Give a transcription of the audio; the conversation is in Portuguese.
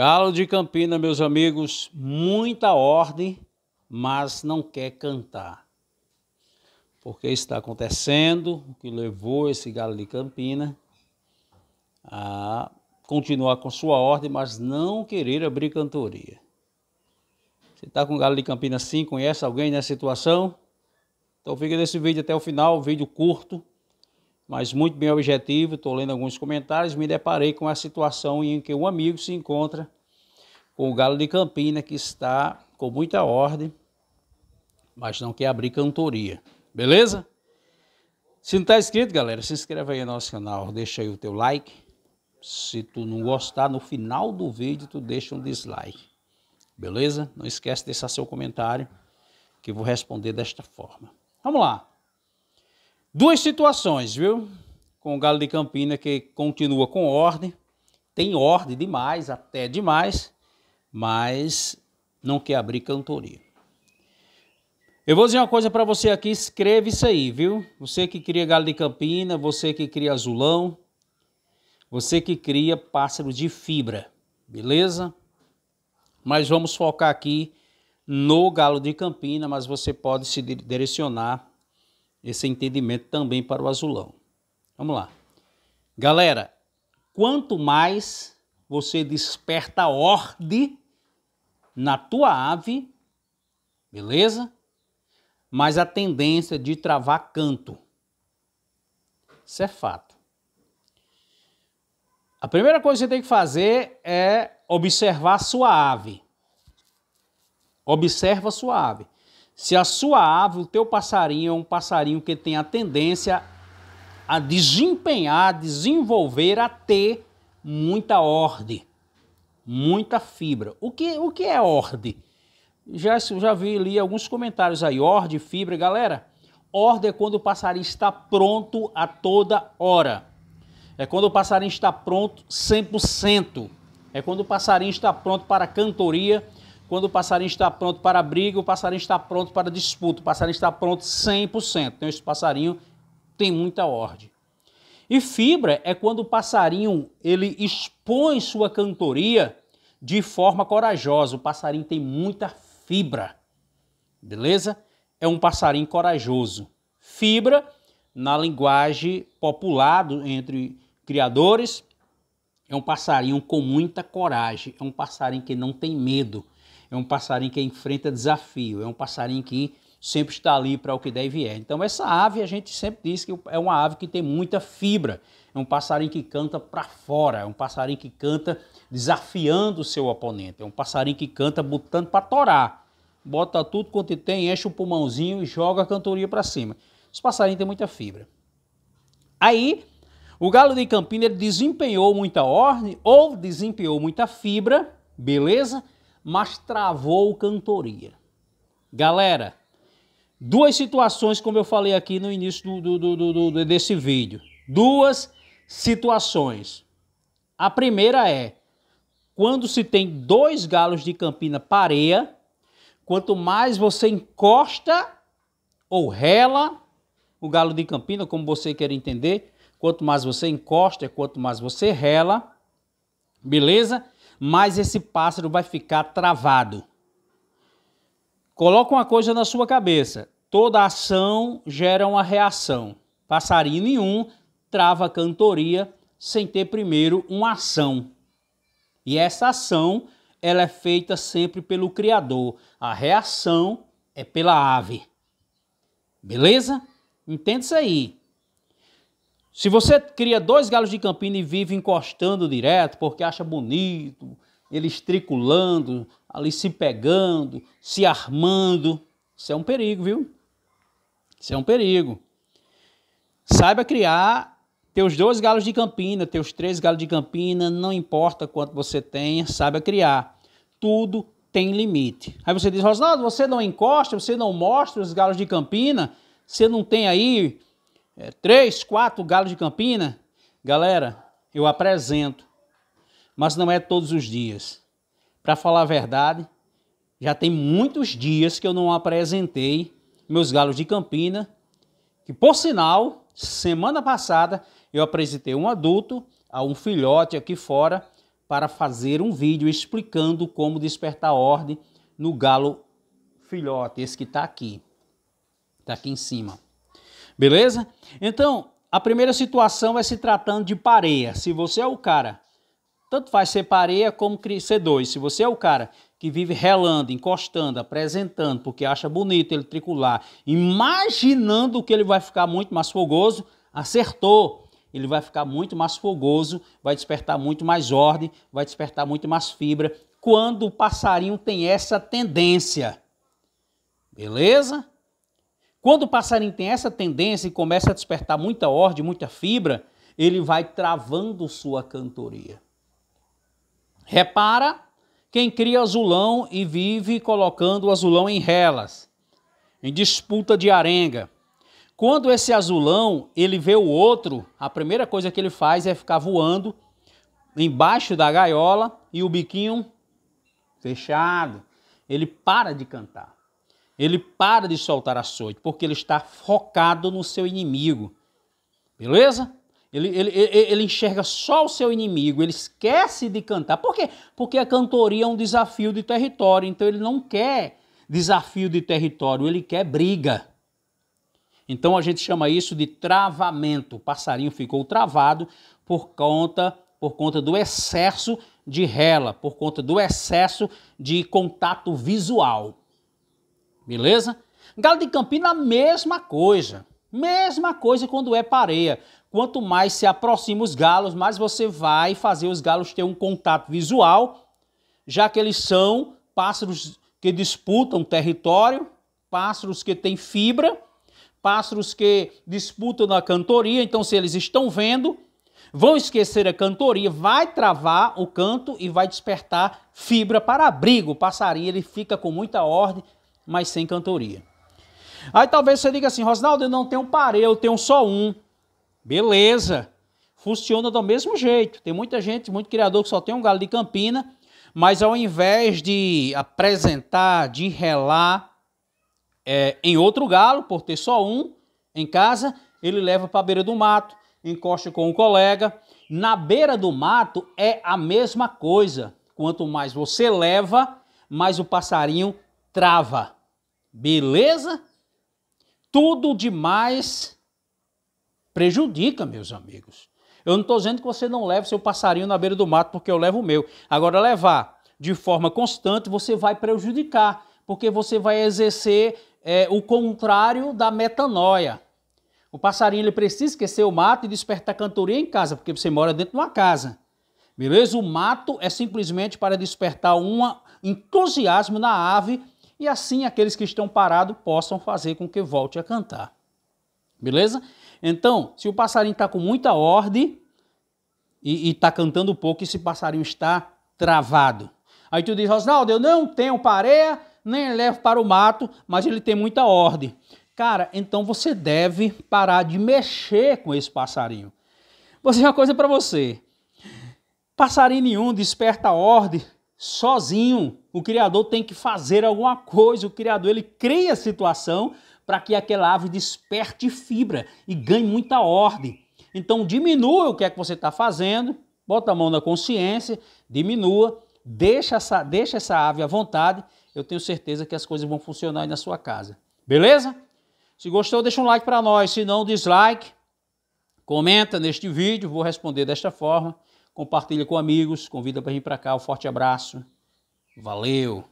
Galo de Campina, meus amigos, muita ordem, mas não quer cantar. Porque está acontecendo o que levou esse Galo de Campina a continuar com sua ordem, mas não querer abrir cantoria. Você está com o Galo de Campina sim, conhece alguém nessa situação? Então fica nesse vídeo até o final, vídeo curto mas muito bem objetivo, estou lendo alguns comentários, me deparei com a situação em que um amigo se encontra com o Galo de Campina, que está com muita ordem, mas não quer abrir cantoria. Beleza? Se não está inscrito, galera, se inscreve aí no nosso canal, deixa aí o teu like. Se tu não gostar, no final do vídeo tu deixa um dislike. Beleza? Não esquece de deixar seu comentário, que eu vou responder desta forma. Vamos lá! Duas situações, viu? Com o Galo de Campina que continua com ordem, tem ordem demais, até demais, mas não quer abrir cantoria. Eu vou dizer uma coisa para você aqui, escreve isso aí, viu? Você que cria Galo de Campina, você que cria azulão, você que cria pássaro de fibra, beleza? Mas vamos focar aqui no Galo de Campina, mas você pode se direcionar esse entendimento também para o azulão. Vamos lá. Galera, quanto mais você desperta ordem na tua ave, beleza? Mais a tendência de travar canto. Isso é fato. A primeira coisa que você tem que fazer é observar a sua ave. Observa a sua ave. Se a sua ave, o teu passarinho, é um passarinho que tem a tendência a desempenhar, a desenvolver, a ter muita ordem, muita fibra. O que, o que é ordem? Já, já vi ali alguns comentários aí, ordem, fibra, galera. Ordem é quando o passarinho está pronto a toda hora. É quando o passarinho está pronto 100%. É quando o passarinho está pronto para a cantoria, quando o passarinho está pronto para briga, o passarinho está pronto para disputa, o passarinho está pronto 100%. Então, esse passarinho tem muita ordem. E fibra é quando o passarinho ele expõe sua cantoria de forma corajosa. O passarinho tem muita fibra, beleza? É um passarinho corajoso. Fibra, na linguagem popular entre criadores, é um passarinho com muita coragem, é um passarinho que não tem medo, é um passarinho que enfrenta desafio, é um passarinho que sempre está ali para o que der e vier. Então, essa ave, a gente sempre diz que é uma ave que tem muita fibra, é um passarinho que canta para fora, é um passarinho que canta desafiando o seu oponente, é um passarinho que canta botando para torar, bota tudo quanto tem, enche o pulmãozinho e joga a cantoria para cima. Esse passarinho tem muita fibra. Aí, o galo de Campina desempenhou muita ordem ou desempenhou muita fibra, beleza? mas travou cantoria. Galera, duas situações, como eu falei aqui no início do, do, do, do desse vídeo. Duas situações. A primeira é quando se tem dois galos de campina pareia, quanto mais você encosta ou rela o galo de campina, como você quer entender, quanto mais você encosta, quanto mais você rela, beleza? mas esse pássaro vai ficar travado. Coloca uma coisa na sua cabeça: toda ação gera uma reação. Passarinho nenhum trava a cantoria sem ter primeiro uma ação. E essa ação ela é feita sempre pelo criador. A reação é pela ave. Beleza? Entende isso aí. Se você cria dois galos de campina e vive encostando direto porque acha bonito, eles triculando, ali se pegando, se armando, isso é um perigo, viu? Isso é um perigo. Saiba criar teus dois galos de campina, teus três galos de campina, não importa quanto você tenha, saiba criar. Tudo tem limite. Aí você diz, Rosnaldo, você não encosta, você não mostra os galos de campina, você não tem aí é, três, quatro galos de campina, galera, eu apresento. Mas não é todos os dias. Para falar a verdade, já tem muitos dias que eu não apresentei meus galos de campina, que por sinal, semana passada eu apresentei um adulto a um filhote aqui fora para fazer um vídeo explicando como despertar ordem no galo filhote, esse que está aqui, está aqui em cima. Beleza? Então, a primeira situação é se tratando de pareia. Se você é o cara, tanto faz ser pareia como ser dois. Se você é o cara que vive relando, encostando, apresentando, porque acha bonito ele tricular, imaginando que ele vai ficar muito mais fogoso, acertou. Ele vai ficar muito mais fogoso, vai despertar muito mais ordem, vai despertar muito mais fibra, quando o passarinho tem essa tendência. Beleza? Quando o passarinho tem essa tendência e começa a despertar muita ordem, muita fibra, ele vai travando sua cantoria. Repara quem cria azulão e vive colocando o azulão em relas, em disputa de arenga. Quando esse azulão ele vê o outro, a primeira coisa que ele faz é ficar voando embaixo da gaiola e o biquinho fechado. Ele para de cantar. Ele para de soltar açoite, porque ele está focado no seu inimigo. Beleza? Ele, ele, ele, enxerga só o seu inimigo, ele esquece de cantar. Por quê? Porque a cantoria é um desafio de território, então ele não quer desafio de território, ele quer briga. Então a gente chama isso de travamento. O passarinho ficou travado por conta, por conta do excesso de rela, por conta do excesso de contato visual beleza? Galo de Campina, mesma coisa. Mesma coisa quando é pareia. Quanto mais se aproxima os galos, mais você vai fazer os galos ter um contato visual, já que eles são pássaros que disputam território, pássaros que têm fibra, pássaros que disputam na cantoria. Então, se eles estão vendo, vão esquecer a cantoria, vai travar o canto e vai despertar fibra para abrigo. O passarinho ele fica com muita ordem mas sem cantoria. Aí talvez você diga assim, Rosnaldo, eu não tenho parê, eu tenho só um. Beleza, funciona do mesmo jeito. Tem muita gente, muito criador que só tem um galo de campina, mas ao invés de apresentar, de relar é, em outro galo, por ter só um em casa, ele leva para a beira do mato, encosta com um colega. Na beira do mato é a mesma coisa. Quanto mais você leva, mais o passarinho trava beleza? Tudo demais prejudica, meus amigos. Eu não estou dizendo que você não leve seu passarinho na beira do mato, porque eu levo o meu. Agora, levar de forma constante, você vai prejudicar, porque você vai exercer é, o contrário da metanoia. O passarinho ele precisa esquecer o mato e despertar cantoria em casa, porque você mora dentro de uma casa. Beleza? O mato é simplesmente para despertar um entusiasmo na ave e assim aqueles que estão parados possam fazer com que volte a cantar. Beleza? Então, se o passarinho está com muita ordem e está cantando pouco, esse passarinho está travado. Aí tu diz, Rosnaldo, eu não tenho pareia, nem levo para o mato, mas ele tem muita ordem. Cara, então você deve parar de mexer com esse passarinho. Vou dizer uma coisa para você. Passarinho nenhum desperta ordem sozinho. O criador tem que fazer alguma coisa. O criador ele cria a situação para que aquela ave desperte fibra e ganhe muita ordem. Então diminua o que é que você está fazendo, bota a mão na consciência, diminua, deixa essa, deixa essa ave à vontade. Eu tenho certeza que as coisas vão funcionar aí na sua casa. Beleza? Se gostou, deixa um like para nós. Se não, dislike. Comenta neste vídeo, vou responder desta forma. Compartilha com amigos, convida para vir para cá. Um forte abraço. Valeu!